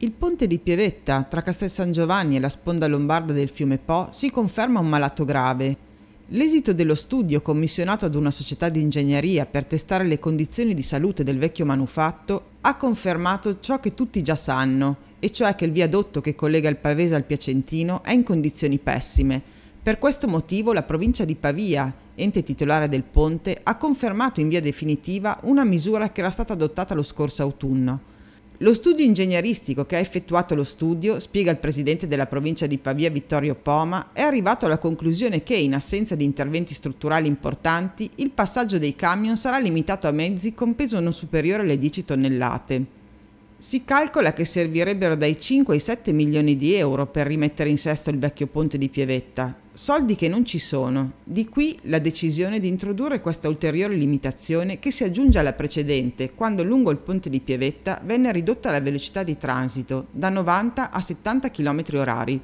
Il ponte di Pievetta tra Castel San Giovanni e la sponda lombarda del fiume Po si conferma un malato grave. L'esito dello studio commissionato ad una società di ingegneria per testare le condizioni di salute del vecchio manufatto ha confermato ciò che tutti già sanno, e cioè che il viadotto che collega il Pavese al Piacentino è in condizioni pessime. Per questo motivo la provincia di Pavia, ente titolare del ponte, ha confermato in via definitiva una misura che era stata adottata lo scorso autunno lo studio ingegneristico che ha effettuato lo studio, spiega il presidente della provincia di Pavia Vittorio Poma, è arrivato alla conclusione che, in assenza di interventi strutturali importanti, il passaggio dei camion sarà limitato a mezzi con peso non superiore alle 10 tonnellate. Si calcola che servirebbero dai 5 ai 7 milioni di euro per rimettere in sesto il vecchio ponte di Pievetta, soldi che non ci sono. Di qui la decisione di introdurre questa ulteriore limitazione che si aggiunge alla precedente, quando lungo il ponte di Pievetta venne ridotta la velocità di transito da 90 a 70 km orari.